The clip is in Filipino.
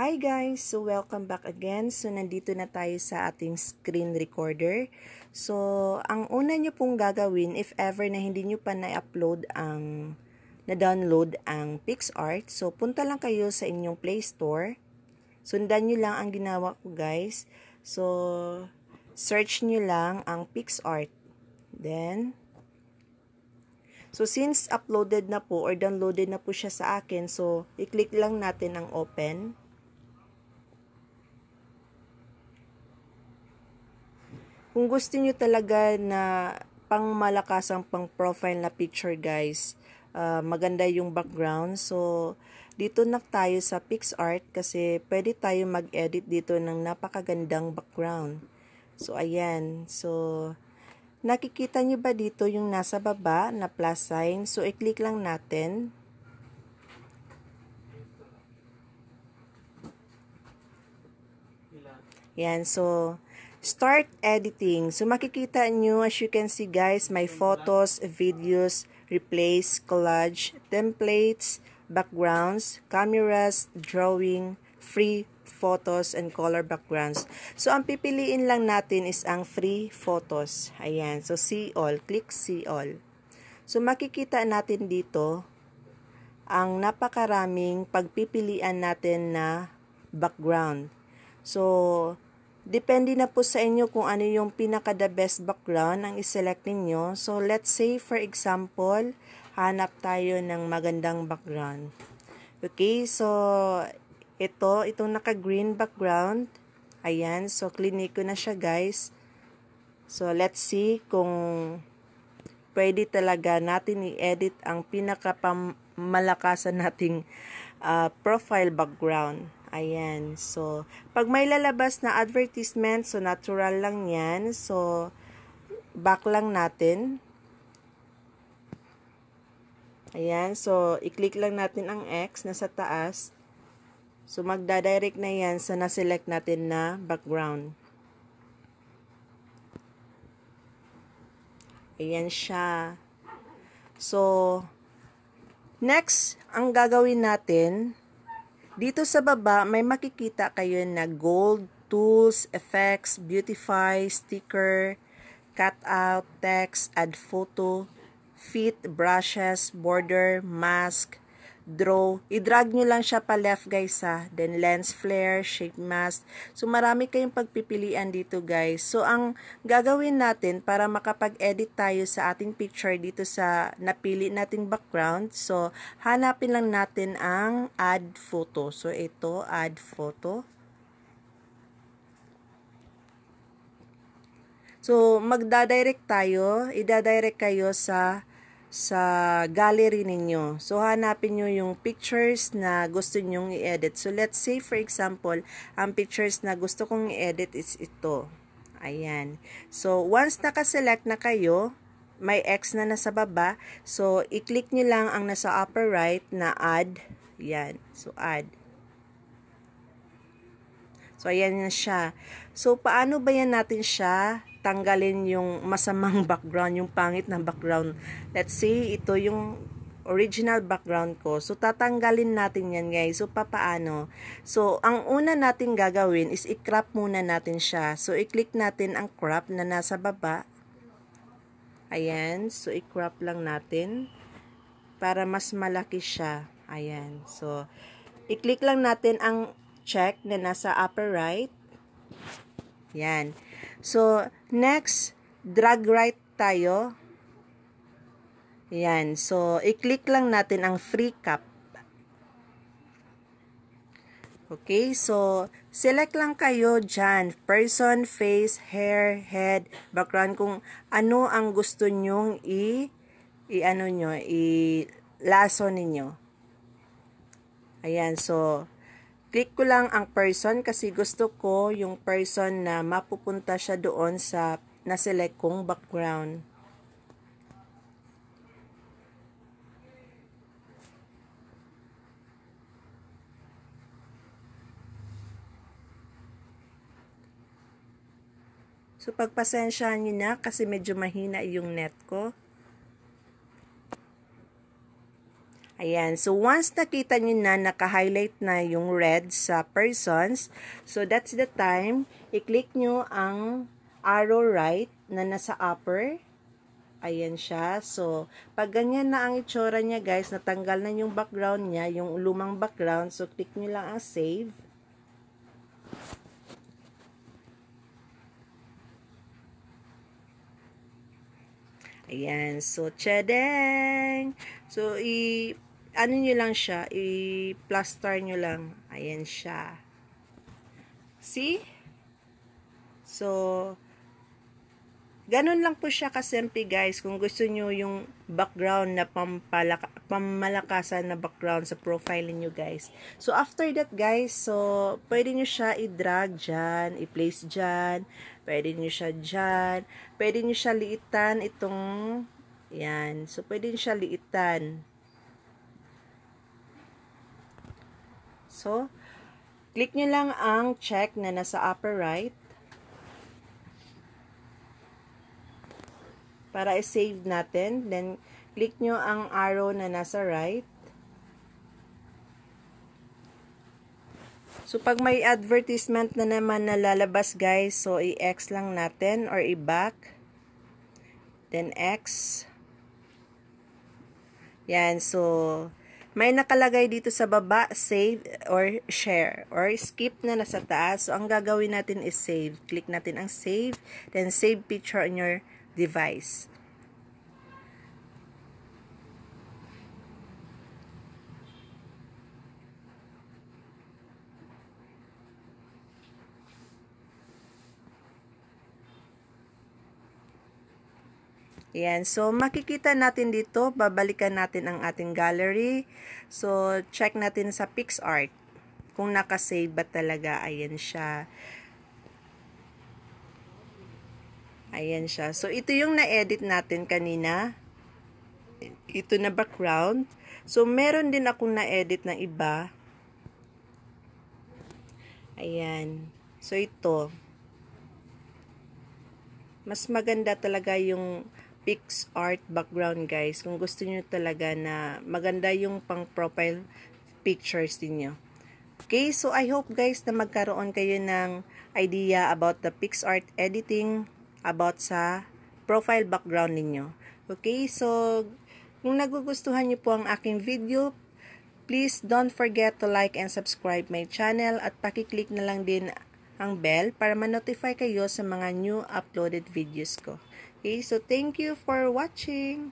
Hi guys! So, welcome back again. So, nandito na tayo sa ating screen recorder. So, ang una nyo pong gagawin, if ever na hindi nyo pa na-upload ang, na-download ang PixArt, so, punta lang kayo sa inyong Play Store. Sundan nyo lang ang ginawa ko guys. So, search nyo lang ang PixArt. Then, so since uploaded na po or downloaded na po siya sa akin, so, i-click lang natin ang open. Kung gusto nyo talaga na pang malakas ang pang profile na picture guys, uh, maganda yung background. So, dito na tayo sa PixArt kasi pwede tayo mag-edit dito ng napakagandang background. So, ayan. So, nakikita nyo ba dito yung nasa baba na plus sign? So, i-click lang natin. Yan. So, start editing. So, makikita nyo, as you can see guys, my photos, videos, replace, collage, templates, backgrounds, cameras, drawing, free photos, and color backgrounds. So, ang pipiliin lang natin is ang free photos. Ayan. So, see all. Click see all. So, makikita natin dito ang napakaraming pagpipilian natin na background. So, Depende na po sa inyo kung ano yung pinaka the best background ang iselect ninyo. So, let's say for example, hanap tayo ng magandang background. Okay, so ito, itong naka-green background. Ayan, so clinic ko na siya guys. So, let's see kung pwede talaga natin i-edit ang pinaka pinakamalakasan nating uh, profile background. Ayan. So, pag may lalabas na advertisement, so natural lang yan. So, back lang natin. Ayan. So, i-click lang natin ang X na sa taas. So, magdadirect na yan sa naselect natin na background. Ayan siya. So, next, ang gagawin natin dito sa baba, may makikita kayo na gold, tools, effects, beautify, sticker, cutout, text, add photo, fit, brushes, border, mask, draw, i-drag nyo lang siya pa left guys ha. Then lens flare, shape mask. So marami kayong pagpipilian dito guys. So ang gagawin natin para makapag-edit tayo sa ating picture dito sa napili nating background. So hanapin lang natin ang add photo. So ito, add photo. So magdadirect tayo, ida-direct kayo sa sa gallery ninyo. So, hanapin nyo yung pictures na gusto nyong i-edit. So, let's say for example, ang pictures na gusto kong i-edit is ito. Ayan. So, once nakaselect na kayo, may X na nasa baba. So, i-click nyo lang ang nasa upper right na add. Yan. So, add. So, ayan na siya. So, paano ba yan natin siya tanggalin yung masamang background, yung pangit na background. Let's see, ito yung original background ko. So, tatanggalin natin yan, guys. So, papaano? So, ang una natin gagawin is i-crop muna natin siya. So, i-click natin ang crop na nasa baba. Ayan. So, i-crop lang natin para mas malaki siya. Ayan. So, i-click lang natin ang check na nasa upper right. Yan. So, next, drag right tayo. Yan. So, i-click lang natin ang free cup. Okay, so select lang kayo dyan. Person, face, hair, head, background. Kung ano ang gusto nyong i, i ano nyo, i laso ninyo. Ayan, so Click ko lang ang person kasi gusto ko yung person na mapupunta siya doon sa na-select kong background. So, pagpasensyahan niyo na kasi medyo mahina yung net ko. Ayan. So, once nakita nyo na naka-highlight na yung red sa persons, so that's the time, i-click nyo ang arrow right na nasa upper. Ayan siya. So, pag ganyan na ang itsura niya guys, natanggal na yung background niya, yung lumang background. So, click nyo lang ang save. Ayan. So, tchadeng! So, i ano nyo lang siya, i-plaster nyo lang. Ayan siya. See? So, ganun lang po siya kasimple guys. Kung gusto nyo yung background na pampalaka, pammalakasan na background sa profile niyo guys. So, after that guys, so, pwede nyo siya i-drag dyan, i-place dyan, pwede nyo siya dyan, pwede nyo siya liitan itong, yan. So, pwede nyo siya liitan. So, click nyo lang ang check na nasa upper right para i-save natin. Then, click nyo ang arrow na nasa right. So, pag may advertisement na naman na lalabas, guys, so i-X lang natin or i-back. Then, X. Yan, so, may nakalagay dito sa baba, save or share or skip na nasa taas. So, ang gagawin natin is save. Click natin ang save, then save picture on your device. Ayan, so makikita natin dito, babalikan natin ang ating gallery. So, check natin sa PixArt kung nakasave ba talaga. Ayan siya. Ayan siya. So, ito yung na-edit natin kanina. Ito na background. So, meron din akong na-edit na iba. Ayan. So, ito. Mas maganda talaga yung pix art background guys kung gusto niyo talaga na maganda yung pang profile pictures niyo. Okay, so I hope guys na magkaroon kayo ng idea about the pix art editing about sa profile background niyo. Okay, so kung nagugustuhan niyo po ang aking video, please don't forget to like and subscribe my channel at paki-click na lang din ang bell para ma-notify kayo sa mga new uploaded videos ko. Okay, so thank you for watching.